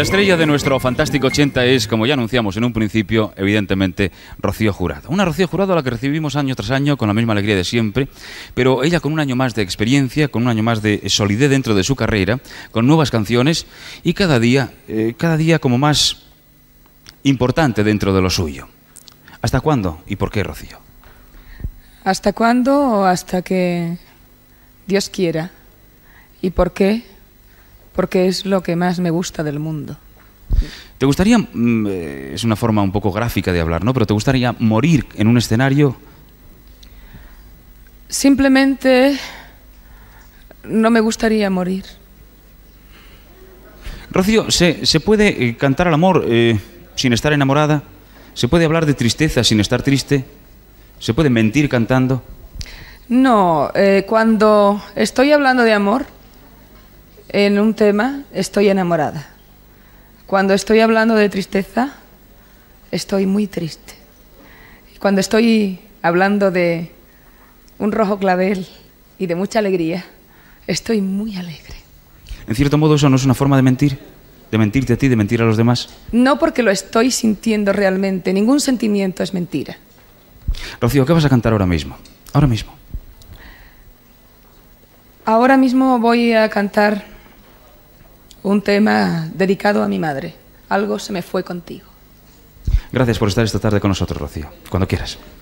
La estrella de nuestro fantástico 80 es, como ya anunciamos en un principio, evidentemente Rocío Jurado. Una Rocío Jurado a la que recibimos año tras año con la misma alegría de siempre, pero ella con un año más de experiencia, con un año más de solidez dentro de su carrera, con nuevas canciones y cada día, eh, cada día como más importante dentro de lo suyo. ¿Hasta cuándo y por qué, Rocío? ¿Hasta cuándo o hasta que Dios quiera? ¿Y por qué? porque es lo que más me gusta del mundo. ¿Te gustaría, mm, eh, es una forma un poco gráfica de hablar, ¿no? Pero ¿te gustaría morir en un escenario? Simplemente no me gustaría morir. Rocío, ¿se, puede eh, cantar al amor eh, sin estar enamorada? ¿Se puede hablar de tristeza sin estar triste? ¿Se puede mentir cantando? No, cuando estoy hablando de amor, en un tema estoy enamorada. Cuando estoy hablando de tristeza, estoy muy triste. Cuando estoy hablando de un rojo clavel y de mucha alegría, estoy muy alegre. En cierto modo, eso no es una forma de mentir, de mentirte a ti, de mentir a los demás. No porque lo estoy sintiendo realmente, ningún sentimiento es mentira. Rocío, ¿qué vas a cantar ahora mismo? Ahora mismo. Ahora mismo voy a cantar un tema dedicado a mi madre. Algo se me fue contigo. Gracias por estar esta tarde con nosotros, Rocío. Cuando quieras.